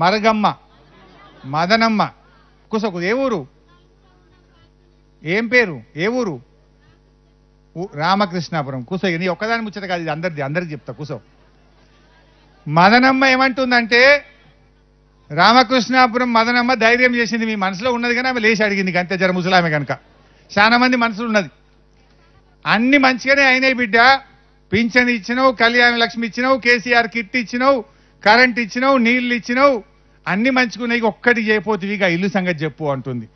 మరగమ్మ మదనమ్మ కుసకు ఏ ఊరు ఏం పేరు ఏ ఊరు రామకృష్ణాపురం కుసో నీ ఒక్కదాని ముచ్చట కాదు ఇది అందరిది అందరికి చెప్తా కుసో మదనమ్మ ఏమంటుందంటే రామకృష్ణాపురం మదనమ్మ ధైర్యం చేసింది మీ మనసులో ఉన్నది కానీ ఆమె లేచి అడిగింది అంతే జర ముసలామె కనుక చాలా మంది మనసులో ఉన్నది అన్ని మంచిగానే అయినాయి బిడ్డ పింఛన్ ఇచ్చినావు కళ్యాణ లక్ష్మి ఇచ్చినావు కేసీఆర్ కిట్ ఇచ్చినావు కరెంట్ ఇచ్చినావు నీళ్ళు ఇచ్చినావు అన్ని మంచుకున్నాయి ఒక్కటి చేయపోతుంది ఇక ఇల్లు సంగతి చెప్పు అంటుంది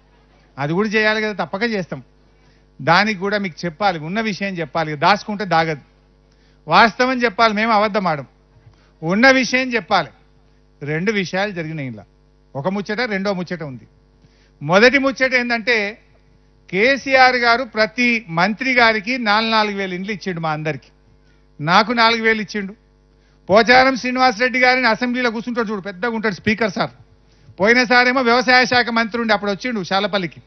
అది కూడా చేయాలి కదా తప్పక చేస్తాం దానికి కూడా మీకు చెప్పాలి ఉన్న విషయం చెప్పాలి దాచుకుంటే దాగదు వాస్తవం చెప్పాలి మేము అబద్ధం ఆడం ఉన్న విషయం చెప్పాలి రెండు విషయాలు జరిగినాయి ఇలా ఒక ముచ్చట రెండో ముచ్చట ఉంది మొదటి ముచ్చట ఏంటంటే కేసీఆర్ గారు ప్రతి మంత్రి గారికి నాలుగు నాలుగు వేలు ఇండ్లు ఇచ్చిండు మా అందరికీ నాకు నాలుగు వేలు ఇచ్చిండు పోచారం శ్రీనివాసరెడ్డి గారిని అసెంబ్లీలో కూర్చుంటాడు చూడు పెద్దగా ఉంటాడు స్పీకర్ సార్ పోయినసారేమో వ్యవసాయ శాఖ మంత్రి ఉండి అప్పుడు వచ్చిండు శాలపల్లికి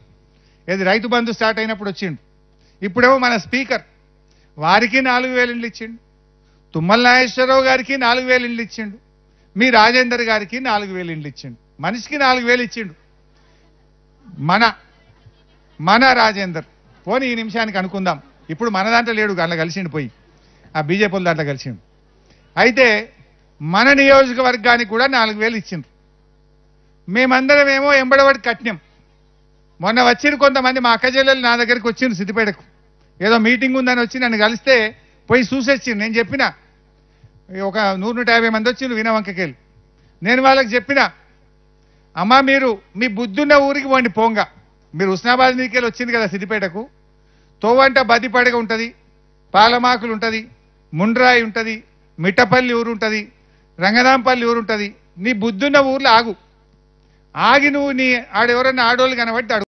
ఏది రైతు బంధు స్టార్ట్ అయినప్పుడు వచ్చిండు ఇప్పుడేమో మన స్పీకర్ వారికి నాలుగు వేలు ఇండ్లు ఇచ్చిండు తుమ్మల నాగేశ్వరరావు గారికి నాలుగు వేలు ఇండ్లు ఇచ్చిండు మీ రాజేందర్ గారికి నాలుగు వేలు ఇండ్లు ఇచ్చిండు మనిషికి నాలుగు వేలు ఇచ్చిండు మన మన రాజేందర్ పోనీ ఈ నిమిషానికి అనుకుందాం ఇప్పుడు మన దాంట్లో లేడు అలా కలిసిండు పోయి ఆ బీజేపీ దాంట్లో కలిసిండు అయితే మన నియోజకవర్గానికి కూడా నాలుగు వేలు ఇచ్చింది మేమందరం ఏమో ఎంబడబడి కట్నం మొన్న వచ్చిన కొంతమంది మా అక్క చెల్లెలు నా దగ్గరికి వచ్చిండ్రు సిద్దిపేటకు ఏదో మీటింగ్ ఉందని వచ్చి నన్ను కలిస్తే పోయి చూసొచ్చిండు నేను చెప్పిన ఒక నూరు నూట యాభై మంది వచ్చిండ్రు వినవంకకెళ్ళి నేను వాళ్ళకి చెప్పిన అమ్మ మీరు మీ బుద్ధున్న ఊరికి పోండి పోంగ మీరు హుస్నాబాద్ నీకెళ్ళి వచ్చింది కదా సిద్దిపేటకు తోవంట బదిపడగ ఉంటుంది పాలమాకులు ఉంటుంది ముండ్రాయి ఉంటుంది మిట్టపల్లి ఊరుంటుంది రంగనాంపల్లి ఊరుంటుంది నీ బుద్ధున్న ఊర్లో ఆగు ఆగి నువ్వు నీ ఆడెవరన్నా ఆడోళ్ళు కనబట్టి